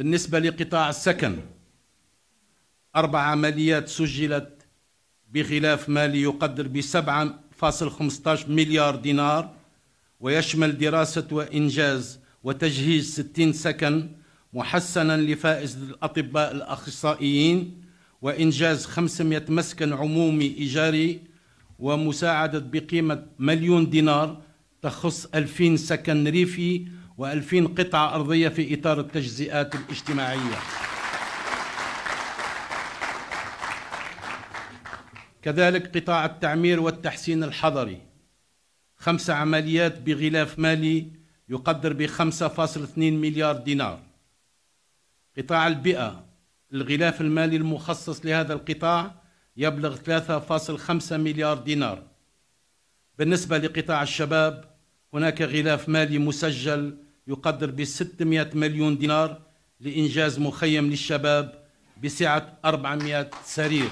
بالنسبة لقطاع السكن أربع عمليات سجلت بغلاف مالي يقدر ب 7.15 مليار دينار ويشمل دراسة وإنجاز وتجهيز 60 سكن محسنا لفائز الأطباء الأخصائيين وإنجاز 500 مسكن عمومي إيجاري ومساعدة بقيمة مليون دينار تخص 2000 سكن ريفي و2000 قطعة أرضية في إطار التجزئات الاجتماعية كذلك قطاع التعمير والتحسين الحضري خمس عمليات بغلاف مالي يقدر ب 5.2 مليار دينار قطاع البيئة الغلاف المالي المخصص لهذا القطاع يبلغ 3.5 مليار دينار بالنسبة لقطاع الشباب هناك غلاف مالي مسجل يقدر ب 600 مليون دينار لإنجاز مخيم للشباب بسعة 400 سرير